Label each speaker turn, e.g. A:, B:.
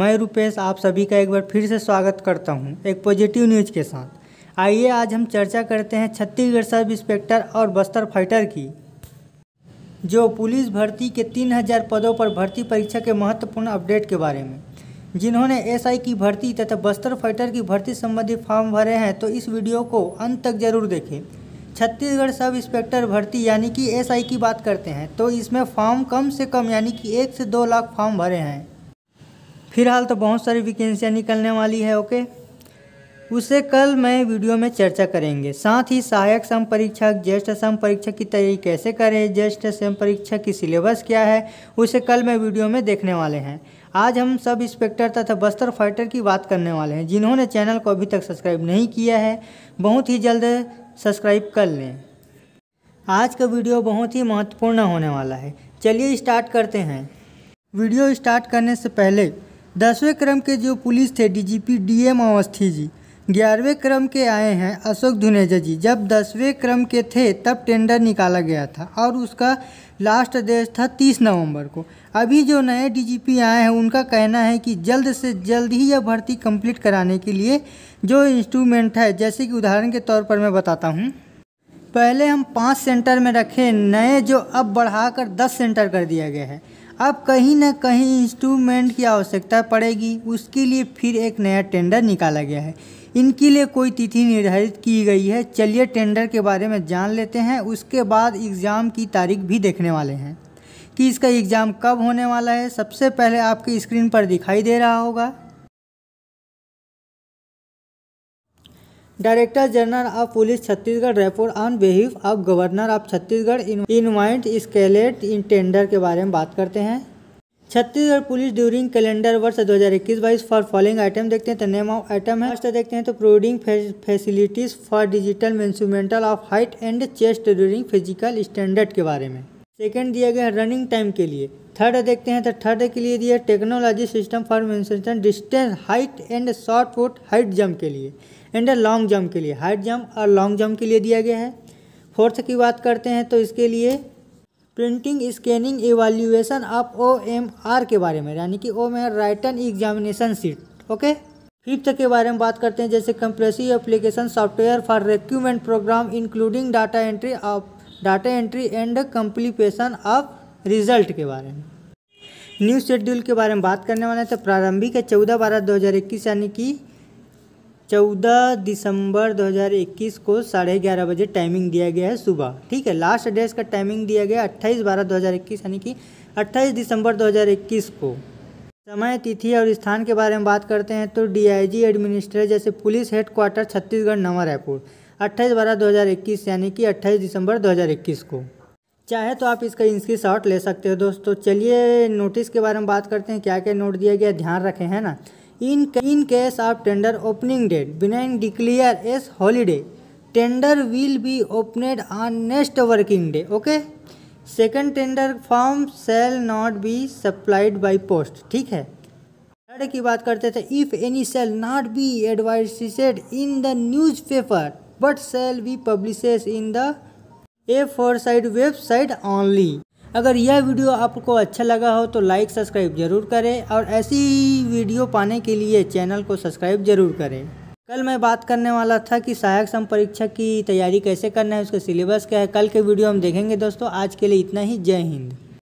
A: मैं रुपेश आप सभी का एक बार फिर से स्वागत करता हूं एक पॉजिटिव न्यूज़ के साथ आइए आज हम चर्चा करते हैं छत्तीसगढ़ सब इंस्पेक्टर और बस्तर फाइटर की जो पुलिस भर्ती के 3000 पदों पर भर्ती परीक्षा के महत्वपूर्ण अपडेट के बारे में जिन्होंने एसआई की भर्ती तथा बस्तर फाइटर की भर्ती संबंधी फॉर्म भरे हैं तो इस वीडियो को अंत तक जरूर देखें छत्तीसगढ़ सब इंस्पेक्टर भर्ती यानी कि एसआई की बात करते हैं तो इसमें फॉर्म कम से कम यानी कि एक से दो लाख फॉर्म भरे हैं फिलहाल तो बहुत सारी वैकेंसियाँ निकलने वाली है ओके उसे कल मैं वीडियो में चर्चा करेंगे साथ ही सहायक सम परीक्षक ज्येष्ठ सम परीक्षक की तैयारी कैसे करें ज्येष्ठ सम परीक्षक की सिलेबस क्या है उसे कल मैं वीडियो में देखने वाले हैं आज हम सब इंस्पेक्टर तथा बस्तर फाइटर की बात करने वाले हैं जिन्होंने चैनल को अभी तक सब्सक्राइब नहीं किया है बहुत ही जल्द सब्सक्राइब कर लें आज का वीडियो बहुत ही महत्वपूर्ण होने वाला है चलिए स्टार्ट करते हैं वीडियो स्टार्ट करने से पहले दसवें क्रम के जो पुलिस थे डीजीपी डीएम अवस्थी जी ग्यारहवें क्रम के आए हैं अशोक धुनेजा जी जब दसवें क्रम के थे तब टेंडर निकाला गया था और उसका लास्ट डेट था तीस नवंबर को अभी जो नए डीजीपी आए हैं उनका कहना है कि जल्द से जल्द ही यह भर्ती कंप्लीट कराने के लिए जो इंस्ट्रूमेंट है जैसे कि उदाहरण के तौर पर मैं बताता हूँ पहले हम पाँच सेंटर में रखे नए जो अब बढ़ाकर दस सेंटर कर दिया गया है अब कहीं ना कहीं इंस्ट्रूमेंट की आवश्यकता पड़ेगी उसके लिए फिर एक नया टेंडर निकाला गया है इनके लिए कोई तिथि निर्धारित की गई है चलिए टेंडर के बारे में जान लेते हैं उसके बाद एग्ज़ाम की तारीख भी देखने वाले हैं कि इसका एग्ज़ाम कब होने वाला है सबसे पहले आपकी स्क्रीन पर दिखाई दे रहा होगा director general of police Chhattisgarh Raipur on behalf of governor of Chhattisgarh invite स्केलेट इन टेंडर के बारे में बात करते हैं छत्तीसगढ़ पुलिस ड्यूरिंग कैलेंडर वर्ष 2021 बाईस फॉर फॉलोइंग आइटम देखते हैं तो नेम ऑफ आइटम है फर्स्ट देखते हैं तो providing facilities for digital instrumental of height and chest during physical standard के बारे में सेकेंड दिया गया है रनिंग टाइम के लिए थर्ड देखते हैं तो थर्ड के लिए दिया technology system for mention distance height and shot put height jump के लिए एंड लॉन्ग जंप के लिए हाइट जंप और लॉन्ग जंप के लिए दिया गया है फोर्थ की बात करते हैं तो इसके लिए printing scanning evaluation of O M R के बारे में यानी कि ओ में written examination sheet okay fifth के बारे में बात करते हैं जैसे comprehensive application software for requirement program including data entry of data entry and compilation of result के बारे में न्यू शेड्यूल के बारे में बात करने वाले तो प्रारंभिक है चौदह बारह दो हज़ार इक्कीस यानी कि चौदह दिसंबर 2021 को साढ़े ग्यारह बजे टाइमिंग दिया गया है सुबह ठीक है लास्ट डेज का टाइमिंग दिया गया अट्ठाईस बारह 2021 यानी कि अट्ठाईस दिसंबर 2021 को समय तिथि और स्थान के बारे में बात करते हैं तो डीआईजी एडमिनिस्ट्रेटर जैसे पुलिस हेडक्वार्टर छत्तीसगढ़ नवा रायपुर अट्ठाईस बारह 2021 यानी कि 28 दिसंबर 2021 को चाहे तो आप इसका इनकी शॉट ले सकते हो दोस्तों चलिए नोटिस के बारे में बात करते हैं क्या क्या नोट दिया गया ध्यान रखें है ना in in case of tender opening date being declare as holiday tender will be opened on next working day okay second tender form shall not be supplied by post ठीक है थर्ड की बात करते थे if any shall not be advertised in the newspaper but shall we publish in the A four side website only अगर यह video आपको अच्छा लगा हो तो लाइक सब्सक्राइब जरूर करें और ऐसी वीडियो पाने के लिए चैनल को सब्सक्राइब जरूर करें कल मैं बात करने वाला था कि सहायक सम परीक्षा की तैयारी कैसे करना है उसका सिलेबस क्या है कल के वीडियो हम देखेंगे दोस्तों आज के लिए इतना ही जय हिंद